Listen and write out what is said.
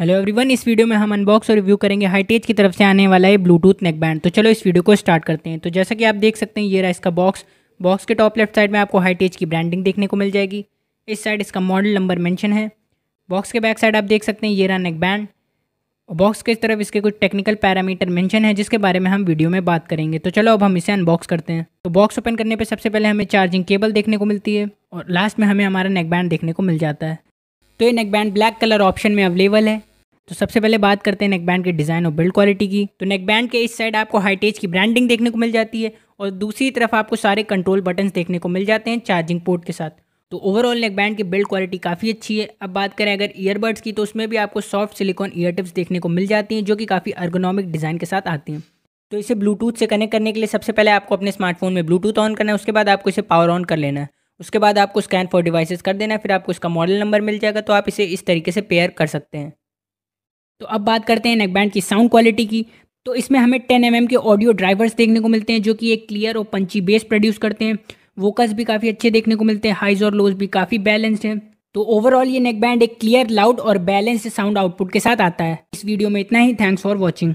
hello everyone इस video में हम अनबॉक्स और रिव्यू करेंगे हाईटेज की तरफ से आने वाला है ब्लूटूथ नेक बैंड तो चलो इस वीडियो को स्टार्ट करते हैं तो जैसा कि आप देख सकते हैं ये रहा इसका बॉक्स बॉक्स के टॉप लेफ्ट साइड में आपको हाईटेज की ब्रांडिंग देखने को मिल जाएगी इस साइड इसका मॉडल नंबर मैंशन है बॉक्स के बैक साइड आप देख सकते हैं ये रहा नेक बैंड बॉक्स की तरफ इसके कुछ टेक्निकल पैरामीटर मैंशन है जिसके बारे में हम वीडियो में बात करेंगे तो चलो अब हम इसे अनबॉक्स करते हैं तो बॉक्स ओपन करने पर सबसे पहले हमें चार्जिंग केबल देखने को मिलती है और लास्ट में हमें हमारा नेक बैंड देखने को मिल जाता है तो ये neck band black colour option में अवेलेबल है तो सबसे पहले बात करते हैं नेकबैंड के डिज़ाइन और बिल्ड क्वालिटी की तो नेकबैंड के इस साइड आपको हाईटेज की ब्रांडिंग देखने को मिल जाती है और दूसरी तरफ आपको सारे कंट्रोल बटन्स देखने को मिल जाते हैं चार्जिंग पोर्ट के साथ तो ओवरऑल नेक बैंड की बिल्ड क्वालिटी काफ़ी अच्छी है अब बात करें अगर ईयरबड्स की तो उसमें भी आपको सॉफ्ट सिलिकॉन ईयर टिप्स देखने को मिल जाती हैं जो कि काफ़ी अर्गोनॉमिक डिज़ाइन के साथ आती हैं तो इसे ब्लूटूथ से कनेक्ट करने के लिए सबसे पहले आपको अपने स्मार्टफोन में ब्लूटूथ ऑन करना है उसके बाद आपको इसे पावर ऑन कर लेना है उसके बाद आपको स्कैन फॉर डिवाइसेस कर देना है फिर आपको इसका मॉडल नंबर मिल जाएगा तो आप इसे इस तरीके से पेयर कर सकते हैं तो अब बात करते हैं नेकबैंड की साउंड क्वालिटी की तो इसमें हमें टेन एम mm के ऑडियो ड्राइवर्स देखने को मिलते हैं जो कि एक क्लियर और पंची बेस प्रोड्यूस करते हैं वोकस भी काफ़ी अच्छे देखने को मिलते हैं हाइज और लोज भी काफ़ी बैलेंस्ड हैं तो ओवरऑल ये नेकबैंड एक क्लियर लाउड और बैलेंस्ड साउंड आउटपुट के साथ आता है इस वीडियो में इतना ही थैंक्स फॉर वॉचिंग